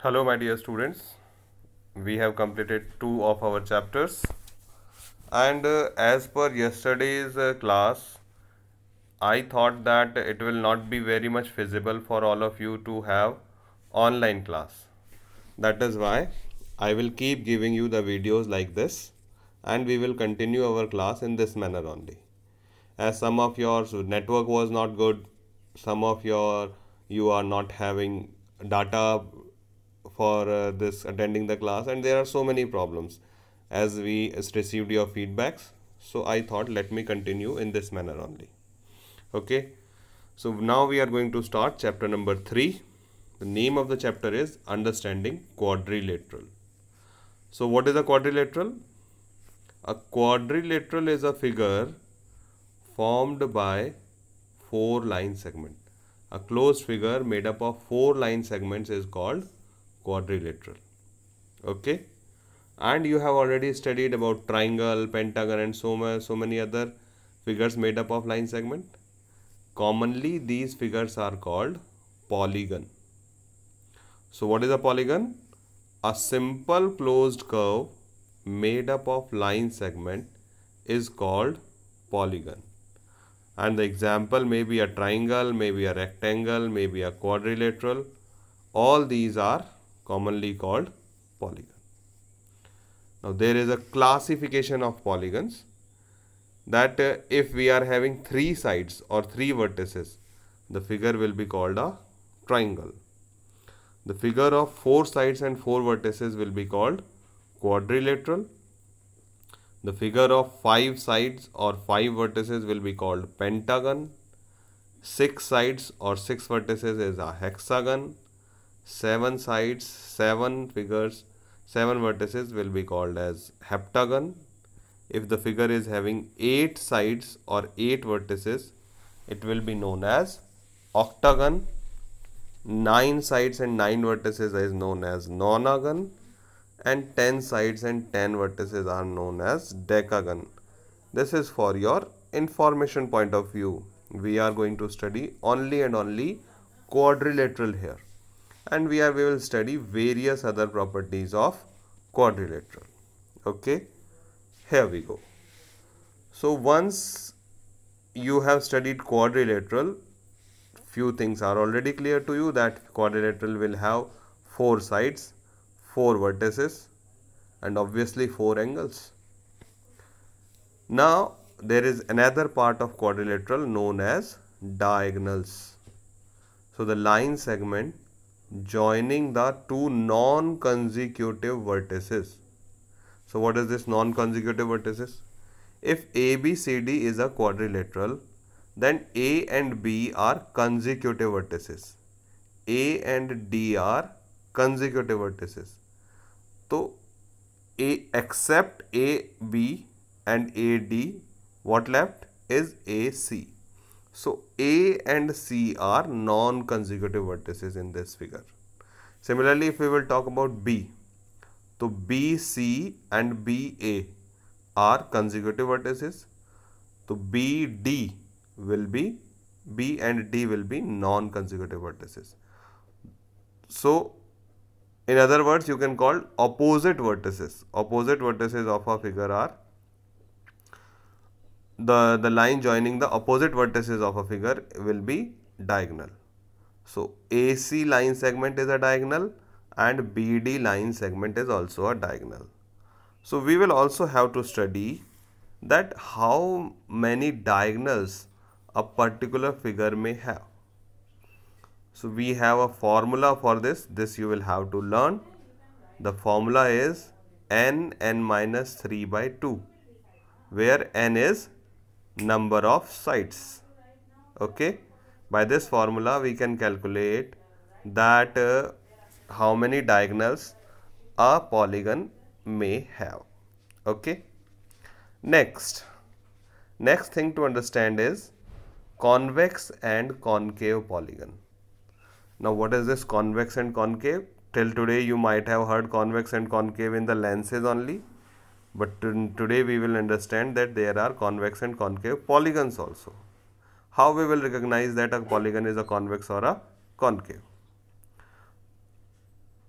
Hello my dear students, we have completed two of our chapters and uh, as per yesterday's uh, class, I thought that it will not be very much feasible for all of you to have online class. That is why I will keep giving you the videos like this and we will continue our class in this manner only. As some of your network was not good, some of your you are not having data for uh, this attending the class and there are so many problems as we received your feedbacks so i thought let me continue in this manner only okay so now we are going to start chapter number 3 the name of the chapter is understanding quadrilateral so what is a quadrilateral a quadrilateral is a figure formed by four line segment a closed figure made up of four line segments is called quadrilateral okay and you have already studied about triangle pentagon and so, many, so many other figures made up of line segment commonly these figures are called polygon so what is a polygon a simple closed curve made up of line segment is called polygon and the example may be a triangle may be a rectangle may be a quadrilateral all these are commonly called polygon. Now there is a classification of polygons that uh, if we are having three sides or three vertices, the figure will be called a triangle. The figure of four sides and four vertices will be called quadrilateral. The figure of five sides or five vertices will be called pentagon. Six sides or six vertices is a hexagon seven sides, seven figures, seven vertices will be called as heptagon. If the figure is having eight sides or eight vertices, it will be known as octagon. Nine sides and nine vertices is known as nonagon and 10 sides and 10 vertices are known as decagon. This is for your information point of view. We are going to study only and only quadrilateral here and we are we will study various other properties of quadrilateral okay here we go so once you have studied quadrilateral few things are already clear to you that quadrilateral will have four sides four vertices and obviously four angles now there is another part of quadrilateral known as diagonals so the line segment joining the two non-consecutive vertices. So what is this non-consecutive vertices? If ABCD is a quadrilateral, then A and B are consecutive vertices. A and D are consecutive vertices. So A except AB and AD, what left is AC. So A and C are non-consecutive vertices in this figure. Similarly, if we will talk about B, so BC and BA are consecutive vertices. So BD will be B and D will be non-consecutive vertices. So in other words, you can call opposite vertices. Opposite vertices of a figure are the, the line joining the opposite vertices of a figure will be diagonal. So AC line segment is a diagonal and BD line segment is also a diagonal. So we will also have to study that how many diagonals a particular figure may have. So we have a formula for this. This you will have to learn. The formula is n n minus 3 by 2 where n is number of sides okay by this formula we can calculate that uh, how many diagonals a polygon may have okay next next thing to understand is convex and concave polygon now what is this convex and concave till today you might have heard convex and concave in the lenses only but today we will understand that there are convex and concave polygons also. How we will recognize that a polygon is a convex or a concave?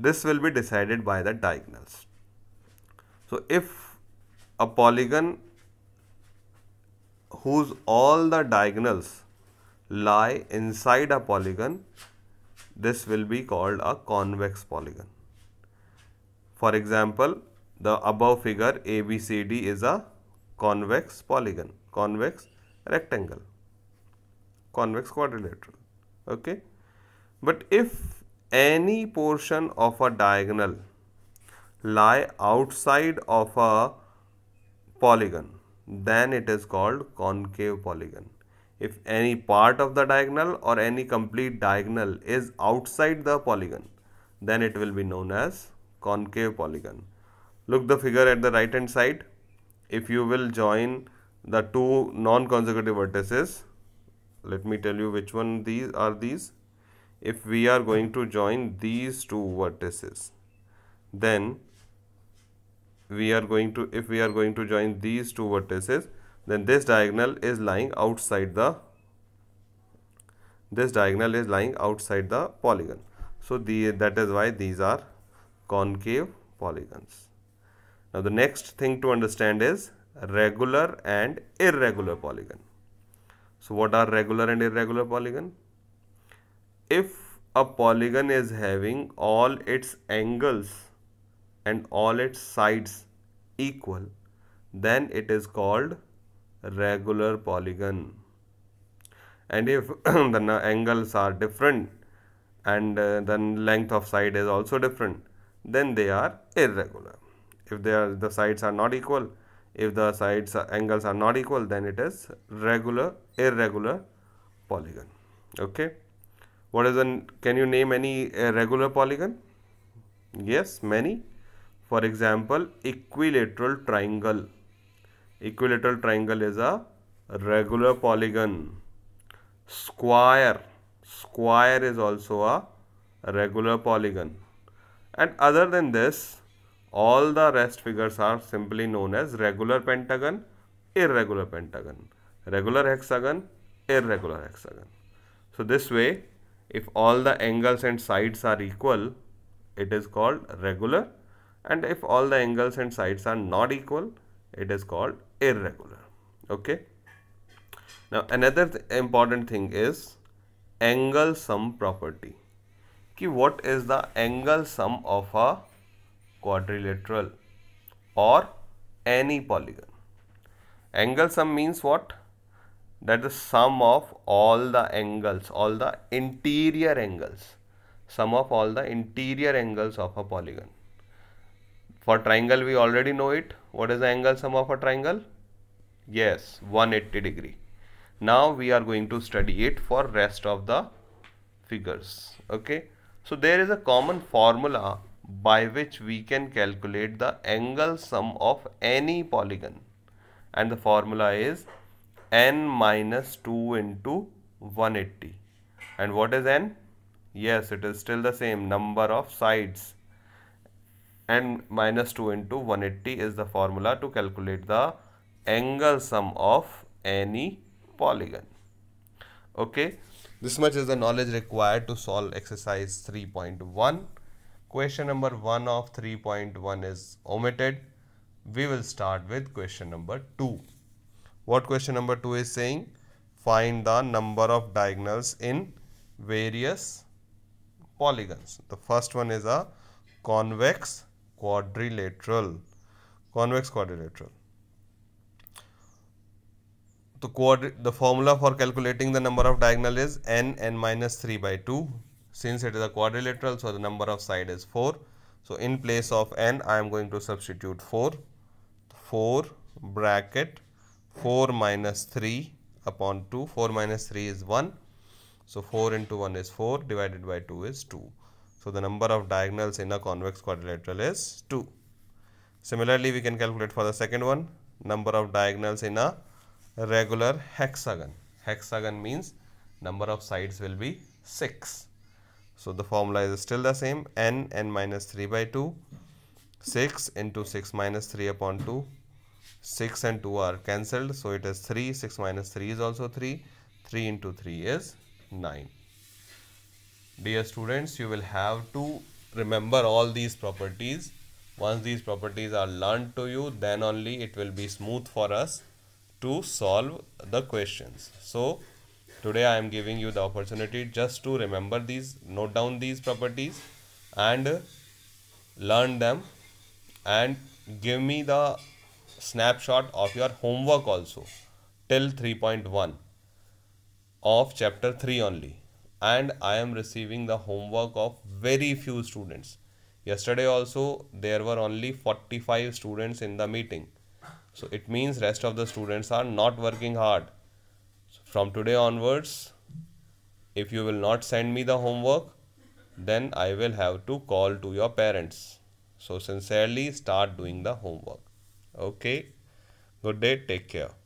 This will be decided by the diagonals. So if a polygon whose all the diagonals lie inside a polygon, this will be called a convex polygon. For example, the above figure ABCD is a convex polygon, convex rectangle, convex quadrilateral. Okay. But if any portion of a diagonal lie outside of a polygon, then it is called concave polygon. If any part of the diagonal or any complete diagonal is outside the polygon, then it will be known as concave polygon look the figure at the right hand side if you will join the two non-consecutive vertices let me tell you which one these are these if we are going to join these two vertices then we are going to if we are going to join these two vertices then this diagonal is lying outside the this diagonal is lying outside the polygon so the that is why these are concave polygons now the next thing to understand is regular and irregular polygon. So what are regular and irregular polygon? If a polygon is having all its angles and all its sides equal then it is called regular polygon and if the angles are different and uh, length of side is also different then they are irregular if they are the sides are not equal if the sides angles are not equal then it is regular irregular polygon okay what is an can you name any uh, regular polygon yes many for example equilateral triangle equilateral triangle is a regular polygon square square is also a regular polygon and other than this all the rest figures are simply known as regular pentagon, irregular pentagon, regular hexagon, irregular hexagon. So this way, if all the angles and sides are equal, it is called regular and if all the angles and sides are not equal, it is called irregular. Okay. Now another th important thing is angle sum property. Ki what is the angle sum of a quadrilateral or any polygon. Angle sum means what? That the sum of all the angles, all the interior angles, sum of all the interior angles of a polygon. For triangle we already know it. What is the angle sum of a triangle? Yes, 180 degree. Now we are going to study it for rest of the figures. Okay. So there is a common formula by which we can calculate the angle sum of any polygon and the formula is n minus 2 into 180 and what is n yes it is still the same number of sides N 2 into 180 is the formula to calculate the angle sum of any polygon okay this much is the knowledge required to solve exercise 3.1 Question number 1 of 3.1 is omitted. We will start with question number 2. What question number 2 is saying? Find the number of diagonals in various polygons. The first one is a convex quadrilateral. Convex quadrilateral. The, quadri the formula for calculating the number of diagonal is n n minus 3 by 2 since it is a quadrilateral, so the number of side is 4. So in place of n, I am going to substitute 4. 4 bracket 4 minus 3 upon 2. 4 minus 3 is 1. So 4 into 1 is 4 divided by 2 is 2. So the number of diagonals in a convex quadrilateral is 2. Similarly, we can calculate for the second one number of diagonals in a regular hexagon. Hexagon means number of sides will be 6. So the formula is still the same n n minus 3 by 2 6 into 6 minus 3 upon 2 6 and 2 are cancelled so it is 3 6 minus 3 is also 3 3 into 3 is 9 dear students you will have to remember all these properties once these properties are learned to you then only it will be smooth for us to solve the questions so today i am giving you the opportunity just to remember these note down these properties and learn them and give me the snapshot of your homework also till 3.1 of chapter 3 only and i am receiving the homework of very few students yesterday also there were only 45 students in the meeting so it means rest of the students are not working hard so from today onwards if you will not send me the homework then I will have to call to your parents so sincerely start doing the homework okay good day take care